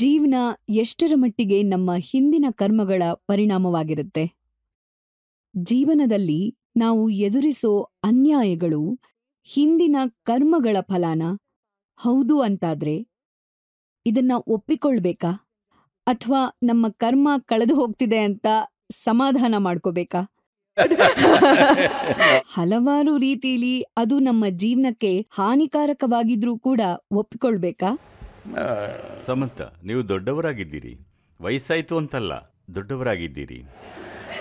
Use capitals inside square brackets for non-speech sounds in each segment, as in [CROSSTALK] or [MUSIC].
ಜೀವನ ಎಷ್ಟರ ಮಟ್ಟಿಗೆ ನಮ್ಮ ಹಿಂದಿನ ಕರ್ಮಗಳ ಪರಿಣಾಮವಾಗಿರುತ್ತೆ? ಜೀವನದಲ್ಲಿ ನಾವು ಎದುರಿಸೋ ಅನ್ಯಾಯಗಳು ಹಿಂದಿನ ಕರ್ಮಗಳ ಫಲಾನ ಹೌದು ಅಂತಾದ್ರೆ, ಇದನ್ನ ಒಪ್ಪಿಕೊಳ್ಬೇಕಾ ಅಥವಾ ನಮ್ಮ ಕರ್ಮ ಕಳೆದು ಹೋಗ್ತಿದೆ ಅಂತ ಸಮಾಧಾನ ಮಾಡ್ಕೋಬೇಕಾ? ಹಲವಾರು ರೀತಿಲಿ ಅದು ನಮ್ಮ ಜೀವನಕ್ಕೆ ಹಾನಿಕಾರಕವಾಗಿದ್ರೂ ಕೂಡ ಒಪ್ಪಿಕೊಳ್ಬೇಕಾ? ಸಮಂತ ನೀವು ದೊಡ್ಡವರಾಗಿದ್ದೀರಿ ವಯಸ್ಸಾಯ್ತು ಅಂತಲ್ಲ ದೊಡ್ಡವರಾಗಿದ್ದೀರಿ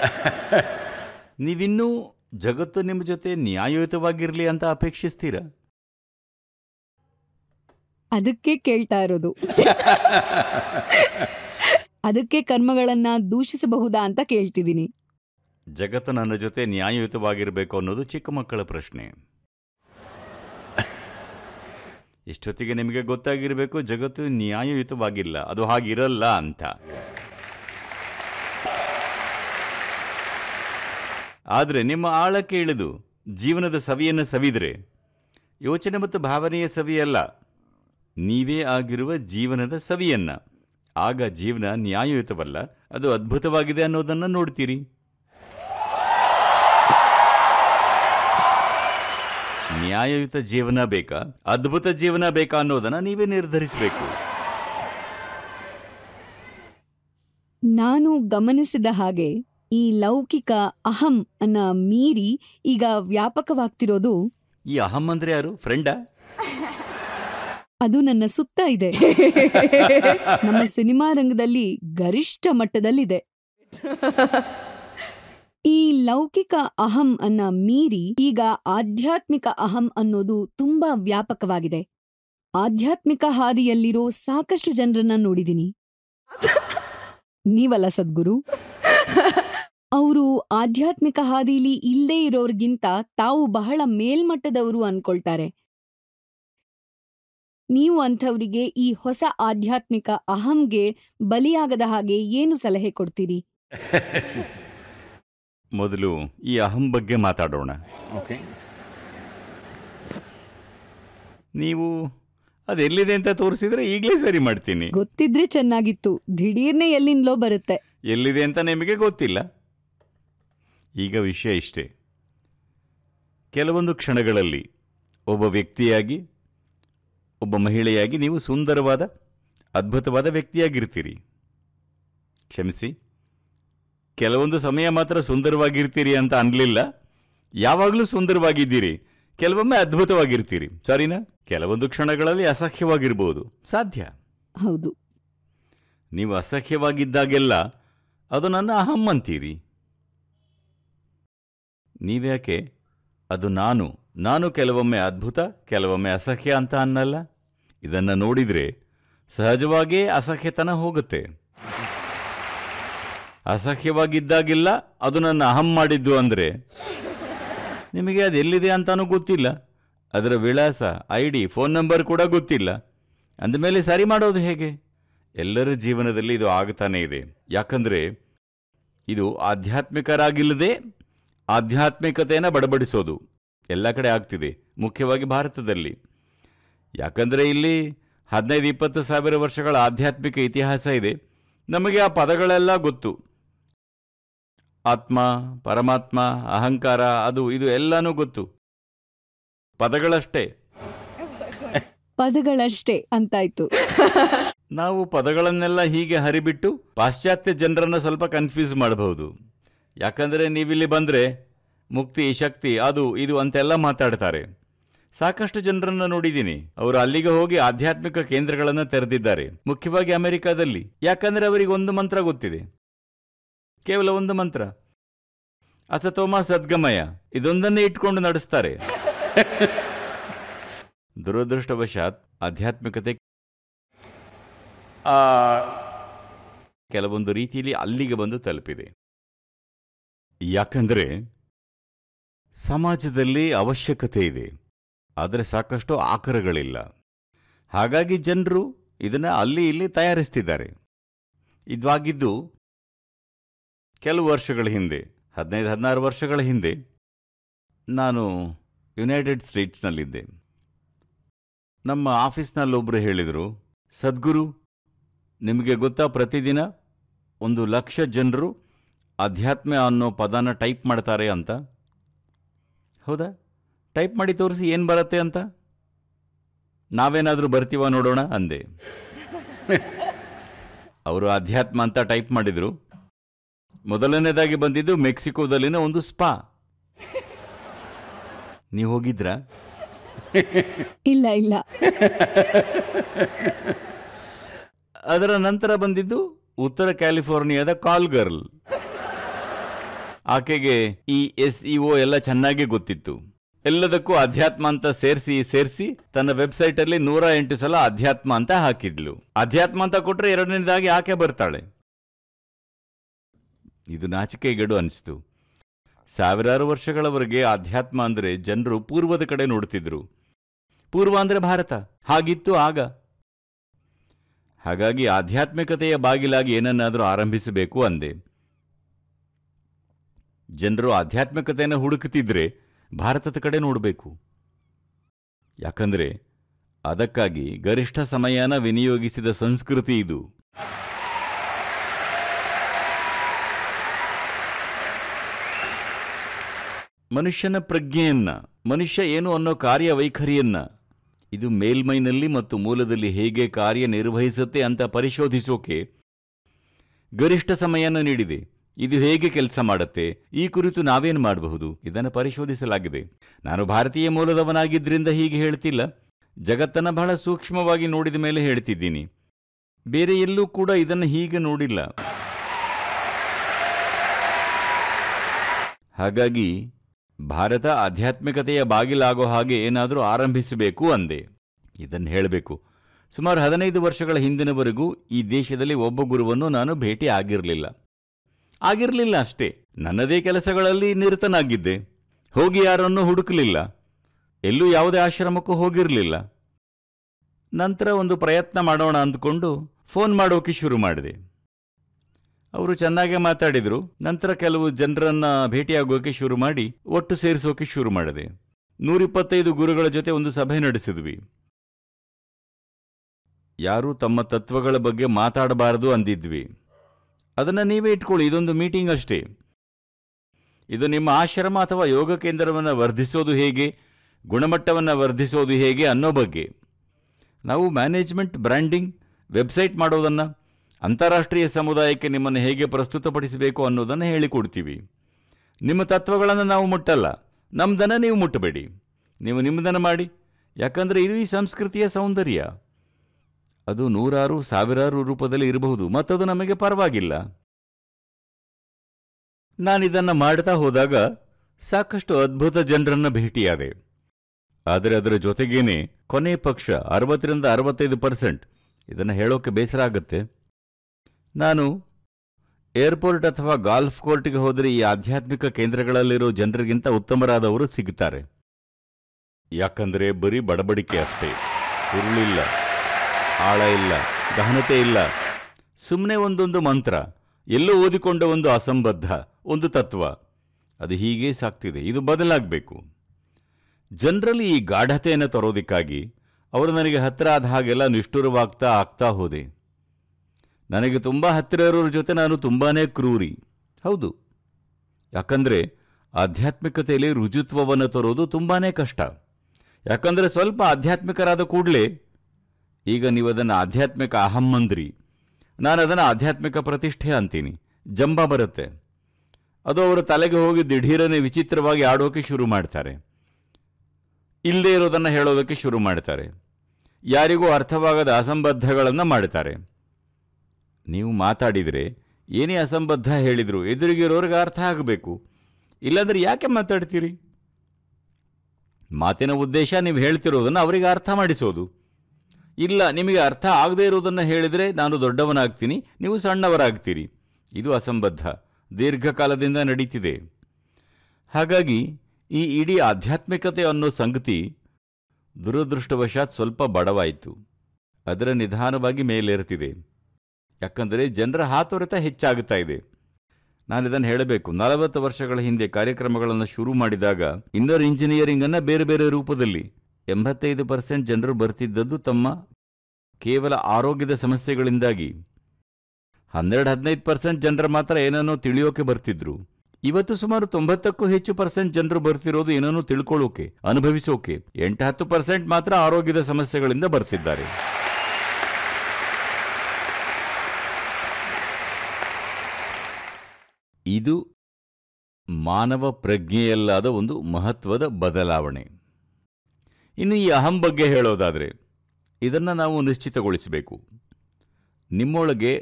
[LAUGHS] ನೀವಿನ್ನೂ ಜಗತ್ತು ನಿಮ್ಮ ಜೊತೆ ನ್ಯಾಯಯುತವಾಗಿರಲಿ ಅಂತ ಅಪೇಕ್ಷಿಸ್ತೀರಾ ಅದಕ್ಕೆ ಕೇಳ್ತಾ ಇರೋದು [LAUGHS] ಅದಕ್ಕೆ ಕರ್ಮಗಳನ್ನ ದೂಷಿಸಬಹುದಾ ಅಂತ ಕೇಳ್ತಿದ್ದೀನಿ ಜಗತ್ತು ನನ್ನ ಜೊತೆ ನ್ಯಾಯಯುತವಾಗಿರಬೇಕು ಅನ್ನೋದು ಚಿಕ್ಕ ಮಕ್ಕಳ ಪ್ರಶ್ನೆ ಇಷ್ಟೊತ್ತಿಗೆ ನಿಮಗೆ ಗೊತ್ತಾಗಿರಬೇಕು ಜಗತ್ತು ನ್ಯಾಯಯುತವಾಗಿಲ್ಲ ಅದು ಹಾಗಿರಲ್ಲ ಅಂತ ಆದರೆ ನಿಮ್ಮ ಆಳಕ್ಕೆ ಇಳಿದು ಜೀವನದ ಸವಿಯನ್ನು ಸವಿದರೆ ಯೋಚನೆ ಮತ್ತು ಭಾವನೆಯ ಸವಿಯಲ್ಲ ನೀವೇ ಆಗಿರುವ ಜೀವನದ ಸವಿಯನ್ನು ಆಗ ಜೀವನ ನ್ಯಾಯಯುತವಲ್ಲ ಅದು ಅದ್ಭುತವಾಗಿದೆ ಅನ್ನೋದನ್ನು ನೋಡ್ತೀರಿ ನ್ಯಾಯಯುತ ಜೀವನ ಬೇಕಾ ಅದ್ಭುತ ಜೀವನ ಬೇಕಾ ಅನ್ನೋದನ್ನ ನೀವೇ ನಿರ್ಧರಿಸಬೇಕು ನಾನು ಗಮನಿಸಿದ ಹಾಗೆ ಈ ಲೌಕಿಕ ಅಹಂ ಅನ್ನ ಮೀರಿ ಈಗ ವ್ಯಾಪಕವಾಗ್ತಿರೋದು ಈ ಅಹಂ ಅಂದ್ರೆ ಯಾರು ಫ್ರೆಂಡಾ ಅದು ನನ್ನ ಸುತ್ತ ಇದೆ [LAUGHS] ನಮ್ಮ ಸಿನಿಮಾ ರಂಗದಲ್ಲಿ ಗರಿಷ್ಠ ಮಟ್ಟದಲ್ಲಿದೆ [LAUGHS] ಲೌಕಿಕ ಅಹಂ ಅನ್ನ ಮೀರಿ ಈಗ ಆಧ್ಯಾತ್ಮಿಕ ಅಹಂ ಅನ್ನೋದು ತುಂಬಾ ವ್ಯಾಪಕವಾಗಿದೆ. ಆಧ್ಯಾತ್ಮಿಕ ಹಾದಿಯಲ್ಲಿರೋ ಸಾಕಷ್ಟು ಜನರನ್ನ ನೋಡಿದೀನಿ. ನೀವಲ್ಲ ಸದ್ಗುರು? ಅವರು ಆಧ್ಯಾತ್ಮಿಕ ಹಾದಿಲಿ ಇಲ್ಲದೇ ಇರೋರ್ಗಿಂತ ತಾವು ಬಹಳ ಮೇಲ್ಮಟ್ಟದವರು ಅನ್ಕೊಳ್ತಾರೆ. ನೀವು ಅಂಥವರಿಗೆ ಈ ಹೊಸ ಆಧ್ಯಾತ್ಮಿಕ ಅಹಂಗೆ ಬಲಿಯಾಗದ ಹಾಗೆ ಏನು ಸಲಹೆ ಕೊಡ್ತೀರಿ? ಮೊದಲು ಈ ಅಹಂ ಬಗ್ಗೆ ಮಾತಾಡೋಣ ಓಕೆ ನೀವು ಅದೆಲ್ಲಿದೆ ಅಂತ ತೋರಿಸಿದ್ರೆ ಈಗಲೇ ಸರಿ ಮಾಡ್ತೀನಿ ಗೊತ್ತಿದ್ರೆ ಚೆನ್ನಾಗಿತ್ತು ದಿಢೀರ್ನೆ ಎಲ್ಲಿಂದಲೋ ಬರುತ್ತೆ ಎಲ್ಲಿದೆ ಅಂತ ನಿಮಗೆ ಗೊತ್ತಿಲ್ಲ ಈಗ ವಿಷಯ ಇಷ್ಟೇ ಕೆಲವೊಂದು ಕ್ಷಣಗಳಲ್ಲಿ ಒಬ್ಬ ವ್ಯಕ್ತಿಯಾಗಿ ಒಬ್ಬ ಮಹಿಳೆಯಾಗಿ ನೀವು ಸುಂದರವಾದ ಅದ್ಭುತವಾದ ವ್ಯಕ್ತಿಯಾಗಿರ್ತೀರಿ ಕ್ಷಮಿಸಿ ಕೆಲವೊಂದು ಸಮಯ ಮಾತ್ರ ಸುಂದರವಾಗಿರ್ತೀರಿ ಅಂತ ಅನ್ಲಿಲ್ಲ ಯಾವಾಗಲೂ ಸುಂದರವಾಗಿದ್ದೀರಿ ಕೆಲವೊಮ್ಮೆ ಅದ್ಭುತವಾಗಿರ್ತೀರಿ ಸರಿನಾ ಕೆಲವೊಂದು ಕ್ಷಣಗಳಲ್ಲಿ ಅಸಹ್ಯವಾಗಿರ್ಬೋದು ಸಾಧ್ಯ ಹೌದು ನೀವು ಅಸಹ್ಯವಾಗಿದ್ದಾಗೆಲ್ಲ ಅದು ನನ್ನ ಅಹಂ ಅಂತೀರಿ ನೀವ್ಯಾಕೆ ಅದು ನಾನು ನಾನು ಕೆಲವೊಮ್ಮೆ ಅದ್ಭುತ ಕೆಲವೊಮ್ಮೆ ಅಸಹ್ಯ ಅಂತ ಅನ್ನಲ್ಲ ಇದನ್ನು ನೋಡಿದರೆ ಸಹಜವಾಗಿಯೇ ಅಸಹ್ಯತನ ಹೋಗುತ್ತೆ ಅಸಹ್ಯವಾಗಿದ್ದಾಗಿಲ್ಲ ಅದು ನನ್ನ ಅಹಂ ಮಾಡಿದ್ದು ಅಂದರೆ ನಿಮಗೆ ಅದು ಎಲ್ಲಿದೆ ಅಂತಾನೂ ಗೊತ್ತಿಲ್ಲ ಅದರ ವಿಳಾಸ ಐ ಡಿ ಫೋನ್ ನಂಬರ್ ಕೂಡ ಗೊತ್ತಿಲ್ಲ ಅಂದಮೇಲೆ ಸರಿ ಮಾಡೋದು ಹೇಗೆ ಎಲ್ಲರ ಜೀವನದಲ್ಲಿ ಇದು ಆಗ್ತಾನೇ ಇದೆ ಯಾಕಂದರೆ ಇದು ಆಧ್ಯಾತ್ಮಿಕರಾಗಿಲ್ಲದೆ ಆಧ್ಯಾತ್ಮಿಕತೆಯನ್ನು ಬಡಬಡಿಸೋದು ಎಲ್ಲ ಕಡೆ ಆಗ್ತಿದೆ ಮುಖ್ಯವಾಗಿ ಭಾರತದಲ್ಲಿ ಯಾಕಂದರೆ ಇಲ್ಲಿ ಹದಿನೈದು ಇಪ್ಪತ್ತು ಸಾವಿರ ವರ್ಷಗಳ ಆಧ್ಯಾತ್ಮಿಕ ಇತಿಹಾಸ ಇದೆ ನಮಗೆ ಆ ಪದಗಳೆಲ್ಲ ಗೊತ್ತು ಆತ್ಮ ಪರಮಾತ್ಮ ಅಹಂಕಾರ ಅದು ಇದು ಎಲ್ಲಾನು ಗೊತ್ತು ಪದಗಳಷ್ಟೇ ಪದಗಳಷ್ಟೇ ಅಂತಾಯ್ತು ನಾವು ಪದಗಳನ್ನೆಲ್ಲ ಹೀಗೆ ಹರಿಬಿಟ್ಟು ಪಾಶ್ಚಾತ್ಯ ಜನರನ್ನ ಸ್ವಲ್ಪ ಕನ್ಫ್ಯೂಸ್ ಮಾಡಬಹುದು ಯಾಕಂದ್ರೆ ನೀವಿಲ್ಲಿ ಬಂದ್ರೆ ಮುಕ್ತಿ ಶಕ್ತಿ ಅದು ಇದು ಅಂತೆಲ್ಲ ಮಾತಾಡ್ತಾರೆ ಸಾಕಷ್ಟು ಜನರನ್ನು ನೋಡಿದ್ದೀನಿ ಅವರು ಅಲ್ಲಿಗೆ ಹೋಗಿ ಆಧ್ಯಾತ್ಮಿಕ ಕೇಂದ್ರಗಳನ್ನು ತೆರೆದಿದ್ದಾರೆ ಮುಖ್ಯವಾಗಿ ಅಮೆರಿಕಾದಲ್ಲಿ ಯಾಕಂದ್ರೆ ಅವರಿಗೆ ಒಂದು ಮಂತ್ರ ಗೊತ್ತಿದೆ ಕೇವಲ ಒಂದು ಮಂತ್ರ ಅಥತೋಮ ಸದ್ಗಮಯ ಇದೊಂದನ್ನೇ ಇಟ್ಕೊಂಡು ನಡೆಸ್ತಾರೆ [LAUGHS] ದುರದೃಷ್ಟವಶಾತ್ ಆಧ್ಯಾತ್ಮಿಕತೆ ಕೆಲವೊಂದು ರೀತಿಯಲ್ಲಿ ಅಲ್ಲಿಗೆ ಬಂದು ತಲುಪಿದೆ ಯಾಕಂದರೆ ಸಮಾಜದಲ್ಲಿ ಅವಶ್ಯಕತೆ ಇದೆ ಆದರೆ ಸಾಕಷ್ಟು ಆಕರಗಳಿಲ್ಲ ಹಾಗಾಗಿ ಜನರು ಇದನ್ನು ಅಲ್ಲಿ ಇಲ್ಲಿ ತಯಾರಿಸ್ತಿದ್ದಾರೆ ಇದಾಗಿದ್ದು ಕೆಲವು ವರ್ಷಗಳ ಹಿಂದೆ ಹದಿನೈದು ಹದಿನಾರು ವರ್ಷಗಳ ಹಿಂದೆ ನಾನು ಯುನೈಟೆಡ್ ಸ್ಟೇಟ್ಸ್ನಲ್ಲಿದ್ದೆ ನಮ್ಮ ಆಫೀಸ್ನಲ್ಲೊಬ್ಬರು ಹೇಳಿದರು ಸದ್ಗುರು ನಿಮಗೆ ಗೊತ್ತಾ ಪ್ರತಿದಿನ ಒಂದು ಲಕ್ಷ ಜನರು ಅಧ್ಯಾತ್ಮ ಅನ್ನೋ ಪದನ ಟೈಪ್ ಮಾಡ್ತಾರೆ ಅಂತ ಹೌದಾ ಟೈಪ್ ಮಾಡಿ ತೋರಿಸಿ ಏನು ಬರುತ್ತೆ ಅಂತ ನಾವೇನಾದರೂ ಬರ್ತೀವ ನೋಡೋಣ ಅಂದೆ [LAUGHS] ಅವರು ಅಧ್ಯಾತ್ಮ ಅಂತ ಟೈಪ್ ಮಾಡಿದರು ಮೊದಲನೇದಾಗಿ ಬಂದಿದ್ದು ಮೆಕ್ಸಿಕೋದಲ್ಲಿನ ಒಂದು ಸ್ಪಾ ನೀವು ಹೋಗಿದ್ರ ಇಲ್ಲ ಇಲ್ಲ ಅದರ ನಂತರ ಬಂದಿದ್ದು ಉತ್ತರ ಕ್ಯಾಲಿಫೋರ್ನಿಯಾದ ಕಾಲ್ ಗರ್ಲ್ ಆಕೆಗೆ ಈ ಎಸ್ ಇಒ ಎಲ್ಲ ಚೆನ್ನಾಗಿ ಗೊತ್ತಿತ್ತು ಎಲ್ಲದಕ್ಕೂ ಅಧ್ಯಾತ್ಮ ಅಂತ ಸೇರಿಸಿ ಸೇರಿಸಿ ತನ್ನ ವೆಬ್ಸೈಟ್ ಅಲ್ಲಿ ನೂರ ಎಂಟು ಸಲ ಅಧ್ಯಾತ್ಮ ಅಂತ ಹಾಕಿದ್ಲು ಅಧ್ಯಾತ್ಮ ಅಂತ ಕೊಟ್ರೆ ಎರಡನೇದಾಗಿ ಆಕೆ ಬರ್ತಾಳೆ ಇದು ನಾಚಿಕೆಗೇಡು ಅನಿಸ್ತು ಸಾವಿರಾರು ವರ್ಷಗಳವರೆಗೆ ಆಧ್ಯಾತ್ಮ ಅಂದರೆ ಜನರು ಪೂರ್ವದ ಕಡೆ ನೋಡ್ತಿದ್ರು ಪೂರ್ವ ಅಂದರೆ ಭಾರತ ಹಾಗಿತ್ತು ಆಗ ಹಾಗಾಗಿ ಆಧ್ಯಾತ್ಮಿಕತೆಯ ಬಾಗಿಲಾಗಿ ಏನನ್ನಾದರೂ ಆರಂಭಿಸಬೇಕು ಅಂದೆ ಜನರು ಆಧ್ಯಾತ್ಮಿಕತೆಯನ್ನು ಹುಡುಕುತ್ತಿದ್ರೆ ಭಾರತದ ಕಡೆ ನೋಡಬೇಕು ಯಾಕಂದರೆ ಅದಕ್ಕಾಗಿ ಗರಿಷ್ಠ ಸಮಯನ ವಿನಿಯೋಗಿಸಿದ ಸಂಸ್ಕೃತಿ ಇದು ಮನುಷ್ಯನ ಪ್ರಜ್ಞೆಯನ್ನ ಮನುಷ್ಯ ಏನು ಅನ್ನೋ ವೈಖರಿಯನ್ನ ಇದು ಮೇಲ್ಮೈನಲ್ಲಿ ಮತ್ತು ಮೂಲದಲ್ಲಿ ಹೇಗೆ ಕಾರ್ಯನಿರ್ವಹಿಸುತ್ತೆ ಅಂತ ಪರಿಶೋಧಿಸೋಕೆ ಗರಿಷ್ಠ ಸಮಯನ ನೀಡಿದೆ ಇದು ಹೇಗೆ ಕೆಲಸ ಮಾಡುತ್ತೆ ಈ ಕುರಿತು ನಾವೇನು ಮಾಡಬಹುದು ಇದನ್ನು ಪರಿಶೋಧಿಸಲಾಗಿದೆ ನಾನು ಭಾರತೀಯ ಮೂಲದವನಾಗಿದ್ದರಿಂದ ಹೀಗೆ ಹೇಳ್ತಿಲ್ಲ ಜಗತ್ತನ್ನು ಬಹಳ ಸೂಕ್ಷ್ಮವಾಗಿ ನೋಡಿದ ಮೇಲೆ ಹೇಳ್ತಿದ್ದೀನಿ ಬೇರೆ ಎಲ್ಲೂ ಕೂಡ ಇದನ್ನು ಹೀಗೆ ನೋಡಿಲ್ಲ ಹಾಗಾಗಿ ಭಾರತ ಆಧ್ಯಾತ್ಮಿಕತೆಯ ಬಾಗಿಲಾಗೋ ಹಾಗೆ ಏನಾದರೂ ಆರಂಭಿಸಬೇಕು ಅಂದೆ ಇದನ್ನು ಹೇಳಬೇಕು ಸುಮಾರು ಹದಿನೈದು ವರ್ಷಗಳ ಹಿಂದಿನವರೆಗೂ ಈ ದೇಶದಲ್ಲಿ ಒಬ್ಬ ಗುರುವನ್ನು ನಾನು ಭೇಟಿ ಆಗಿರಲಿಲ್ಲ ಆಗಿರಲಿಲ್ಲ ಅಷ್ಟೇ ನನ್ನದೇ ಕೆಲಸಗಳಲ್ಲಿ ನಿರತನಾಗಿದ್ದೆ ಹೋಗಿ ಯಾರನ್ನೂ ಹುಡುಕಲಿಲ್ಲ ಎಲ್ಲೂ ಯಾವುದೇ ಆಶ್ರಮಕ್ಕೂ ಹೋಗಿರಲಿಲ್ಲ ನಂತರ ಒಂದು ಪ್ರಯತ್ನ ಮಾಡೋಣ ಅಂದ್ಕೊಂಡು ಫೋನ್ ಮಾಡೋಕೆ ಶುರು ಮಾಡಿದೆ ಅವರು ಚೆನ್ನಾಗೇ ಮಾತಾಡಿದರು ನಂತರ ಕೆಲವು ಜನರನ್ನ ಭೇಟಿಯಾಗೋಕೆ ಶುರು ಮಾಡಿ ಒಟ್ಟು ಸೇರಿಸೋಕೆ ಶುರು ಮಾಡಿದೆ ನೂರಿಪ್ಪತ್ತೈದು ಗುರುಗಳ ಜೊತೆ ಒಂದು ಸಭೆ ನಡೆಸಿದ್ವಿ ಯಾರು ತಮ್ಮ ತತ್ವಗಳ ಬಗ್ಗೆ ಮಾತಾಡಬಾರದು ಅಂದಿದ್ವಿ ಅದನ್ನು ನೀವೇ ಇಟ್ಕೊಳ್ಳಿ ಇದೊಂದು ಮೀಟಿಂಗ್ ಅಷ್ಟೇ ಇದು ನಿಮ್ಮ ಆಶ್ರಮ ಅಥವಾ ಯೋಗ ಕೇಂದ್ರವನ್ನು ವರ್ಧಿಸೋದು ಹೇಗೆ ಗುಣಮಟ್ಟವನ್ನು ವರ್ಧಿಸೋದು ಹೇಗೆ ಅನ್ನೋ ಬಗ್ಗೆ ನಾವು ಮ್ಯಾನೇಜ್ಮೆಂಟ್ ಬ್ರ್ಯಾಂಡಿಂಗ್ ವೆಬ್ಸೈಟ್ ಮಾಡೋದನ್ನು ಅಂತಾರಾಷ್ಟ್ರೀಯ ಸಮುದಾಯಕ್ಕೆ ನಿಮ್ಮನ್ನು ಹೇಗೆ ಪ್ರಸ್ತುತಪಡಿಸಬೇಕು ಅನ್ನೋದನ್ನು ಹೇಳಿಕೊಡ್ತೀವಿ ನಿಮ್ಮ ತತ್ವಗಳನ್ನು ನಾವು ಮುಟ್ಟಲ್ಲ ನಮ್ಮದನ್ನು ನೀವು ಮುಟ್ಟಬೇಡಿ ನೀವು ನಿಮ್ಮದನ್ನು ಮಾಡಿ ಯಾಕಂದರೆ ಇದು ಈ ಸಂಸ್ಕೃತಿಯ ಸೌಂದರ್ಯ ಅದು ನೂರಾರು ಸಾವಿರಾರು ರೂಪದಲ್ಲಿ ಇರಬಹುದು ಮತ್ತದು ನಮಗೆ ಪರವಾಗಿಲ್ಲ ನಾನಿದನ್ನು ಮಾಡ್ತಾ ಹೋದಾಗ ಸಾಕಷ್ಟು ಅದ್ಭುತ ಜನರನ್ನು ಭೇಟಿಯಾದೆ ಆದರೆ ಅದರ ಜೊತೆಗೇನೆ ಕೊನೆ ಪಕ್ಷ ಅರವತ್ತರಿಂದ ಅರವತ್ತೈದು ಪರ್ಸೆಂಟ್ ಇದನ್ನು ಹೇಳೋಕೆ ಬೇಸರ ಆಗುತ್ತೆ ನಾನು ಏರ್ಪೋರ್ಟ್ ಅಥವಾ ಗಾಲ್ಫ್ ಕೋರ್ಟ್ಗೆ ಹೋದರೆ ಈ ಆಧ್ಯಾತ್ಮಿಕ ಕೇಂದ್ರಗಳಲ್ಲಿರೋ ಜನರಿಗಿಂತ ಉತ್ತಮರಾದವರು ಸಿಗ್ತಾರೆ ಯಾಕಂದರೆ ಬರೀ ಬಡಬಡಿಕೆ ಅಷ್ಟೇ ಉರುಳಿಲ್ಲ ಆಳ ಇಲ್ಲ ಗಹನತೆ ಇಲ್ಲ ಸುಮ್ಮನೆ ಒಂದೊಂದು ಮಂತ್ರ ಎಲ್ಲೋ ಓದಿಕೊಂಡ ಒಂದು ಅಸಂಬದ್ಧ ಒಂದು ತತ್ವ ಅದು ಹೀಗೆ ಸಾಕ್ತಿದೆ ಇದು ಬದಲಾಗಬೇಕು ಜನರಲ್ಲಿ ಈ ಗಾಢತೆಯನ್ನು ತರೋದಕ್ಕಾಗಿ ಅವರು ನನಗೆ ಹತ್ತಿರ ಆದ ಹಾಗೆಲ್ಲ ನಿಷ್ಠುರವಾಗ್ತಾ ಆಗ್ತಾ ಹೋದೆ ನನಗೆ ತುಂಬ ಹತ್ತಿರ ಇರೋರ ಜೊತೆ ನಾನು ತುಂಬಾ ಕ್ರೂರಿ ಹೌದು ಯಾಕಂದರೆ ಆಧ್ಯಾತ್ಮಿಕತೆಯಲ್ಲಿ ರುಜುತ್ವವನ್ನು ತರೋದು ತುಂಬಾ ಕಷ್ಟ ಯಾಕಂದರೆ ಸ್ವಲ್ಪ ಆಧ್ಯಾತ್ಮಿಕರಾದ ಕೂಡಲೇ ಈಗ ನೀವು ಅದನ್ನು ಆಧ್ಯಾತ್ಮಿಕ ಅಹಮ್ಮಂದ್ರಿ ನಾನು ಅದನ್ನು ಆಧ್ಯಾತ್ಮಿಕ ಪ್ರತಿಷ್ಠೆ ಅಂತೀನಿ ಜಂಬ ಬರುತ್ತೆ ಅದು ಅವರ ತಲೆಗೆ ಹೋಗಿ ದಿಢೀರನೇ ವಿಚಿತ್ರವಾಗಿ ಆಡೋಕೆ ಶುರು ಮಾಡ್ತಾರೆ ಇಲ್ಲದೇ ಇರೋದನ್ನು ಹೇಳೋದಕ್ಕೆ ಶುರು ಮಾಡ್ತಾರೆ ಯಾರಿಗೂ ಅರ್ಥವಾಗದ ಅಸಂಬದ್ಧಗಳನ್ನು ಮಾಡ್ತಾರೆ ನೀವು ಮಾತಾಡಿದರೆ ಏನೇ ಅಸಂಬದ್ಧ ಹೇಳಿದರು ಎದುರಿಗಿರೋರಿಗೆ ಅರ್ಥ ಆಗಬೇಕು ಇಲ್ಲಾಂದರೆ ಯಾಕೆ ಮಾತಾಡ್ತೀರಿ ಮಾತಿನ ಉದ್ದೇಶ ನೀವು ಹೇಳ್ತಿರೋದನ್ನು ಅವರಿಗೆ ಅರ್ಥ ಮಾಡಿಸೋದು ಇಲ್ಲ ನಿಮಗೆ ಅರ್ಥ ಆಗದೇ ಇರೋದನ್ನು ಹೇಳಿದರೆ ನಾನು ದೊಡ್ಡವನಾಗ್ತೀನಿ ನೀವು ಸಣ್ಣವರಾಗ್ತೀರಿ ಇದು ಅಸಂಬದ್ಧ ದೀರ್ಘಕಾಲದಿಂದ ನಡೀತಿದೆ ಹಾಗಾಗಿ ಈ ಇಡೀ ಆಧ್ಯಾತ್ಮಿಕತೆ ಅನ್ನೋ ಸಂಗತಿ ದುರದೃಷ್ಟವಶಾತ್ ಸ್ವಲ್ಪ ಬಡವಾಯಿತು ಅದರ ನಿಧಾನವಾಗಿ ಮೇಲೇರುತ್ತಿದೆ ಯಾಕಂದರೆ ಜನರ ಹಾತೊರೆತ ಹೆಚ್ಚಾಗ್ತಾ ಇದೆ ನಾನು ಇದನ್ನು ಹೇಳಬೇಕು ನಲವತ್ತು ವರ್ಷಗಳ ಹಿಂದೆ ಕಾರ್ಯಕ್ರಮಗಳನ್ನು ಶುರು ಮಾಡಿದಾಗ ಇನ್ನರ್ ಇಂಜಿನಿಯರಿಂಗನ್ನು ಬೇರೆ ಬೇರೆ ರೂಪದಲ್ಲಿ ಎಂಬತ್ತೈದು ಪರ್ಸೆಂಟ್ ಜನರು ಬರ್ತಿದ್ದದ್ದು ತಮ್ಮ ಕೇವಲ ಆರೋಗ್ಯದ ಸಮಸ್ಯೆಗಳಿಂದಾಗಿ ಹನ್ನೆರಡು ಹದಿನೈದು ಪರ್ಸೆಂಟ್ ಜನರು ಮಾತ್ರ ಏನನ್ನೋ ತಿಳಿಯೋಕೆ ಬರ್ತಿದ್ರು ಇವತ್ತು ಸುಮಾರು ತೊಂಬತ್ತಕ್ಕೂ ಹೆಚ್ಚು ಪರ್ಸೆಂಟ್ ಜನರು ಬರ್ತಿರೋದು ಏನನ್ನೋ ತಿಳ್ಕೊಳ್ಳೋಕೆ ಅನುಭವಿಸೋಕೆ ಎಂಟು ಹತ್ತು ಪರ್ಸೆಂಟ್ ಮಾತ್ರ ಆರೋಗ್ಯದ ಸಮಸ್ಯೆಗಳಿಂದ ಬರ್ತಿದ್ದಾರೆ ಇದು ಮಾನವ ಪ್ರಜ್ಞೆಯಲ್ಲಾದ ಒಂದು ಮಹತ್ವದ ಬದಲಾವಣೆ ಇನ್ನು ಈ ಅಹಂ ಬಗ್ಗೆ ಹೇಳೋದಾದರೆ ಇದನ್ನು ನಾವು ನಿಶ್ಚಿತಗೊಳಿಸಬೇಕು ನಿಮ್ಮೊಳಗೆ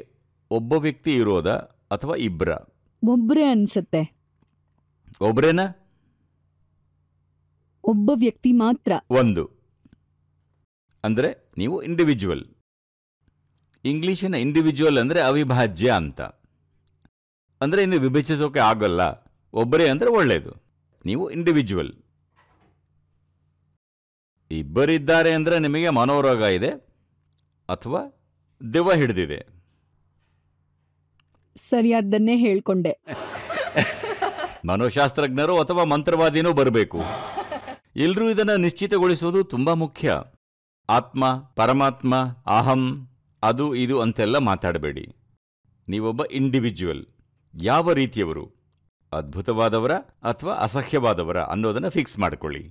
ಒಬ್ಬ ವ್ಯಕ್ತಿ ಇರೋದ ಅಥವಾ ಇಬ್ಬರ ಒಬ್ಬರೇ ಅನ್ಸುತ್ತೆ ಒಬ್ರೇನಾ ಒಬ್ಬ ವ್ಯಕ್ತಿ ಮಾತ್ರ ಒಂದು ಅಂದರೆ ನೀವು ಇಂಡಿವಿಜುವಲ್ ಇಂಗ್ಲಿಷಿನ ಇಂಡಿವಿಜುವಲ್ ಅಂದರೆ ಅವಿಭಾಜ್ಯ ಅಂತ ಅಂದರೆ ಇನ್ನು ವಿಭಜಿಸೋಕೆ ಆಗೋಲ್ಲ ಒಬ್ಬರೇ ಅಂದರೆ ಒಳ್ಳೆಯದು ನೀವು ಇಂಡಿವಿಜುವಲ್ ಇಬ್ಬರಿದ್ದಾರೆ ಅಂದರೆ ನಿಮಗೆ ಮನೋರೋಗ ಇದೆ ಅಥವಾ ದೆವ್ವ ಹಿಡಿದಿದೆ ಸರಿಯಾದ್ದನ್ನೇ ಹೇಳ್ಕೊಂಡೆ [LAUGHS] ಮನೋಶಾಸ್ತ್ರಜ್ಞರು ಅಥವಾ ಮಂತ್ರವಾದಿನೂ ಬರಬೇಕು ಎಲ್ಲರೂ ಇದನ್ನು ನಿಶ್ಚಿತಗೊಳಿಸೋದು ತುಂಬ ಮುಖ್ಯ ಆತ್ಮ ಪರಮಾತ್ಮ ಅಹಂ ಅದು ಇದು ಅಂತೆಲ್ಲ ಮಾತಾಡಬೇಡಿ ನೀವೊಬ್ಬ ಇಂಡಿವಿಜುವಲ್ ಯಾವ ರೀತಿಯವರು ಅದ್ಭುತವಾದವರ ಅಥವಾ ಅಸಹ್ಯವಾದವರ ಅನ್ನೋದನ್ನ ಫಿಕ್ಸ್ ಮಾಡಿಕೊಳ್ಳಿ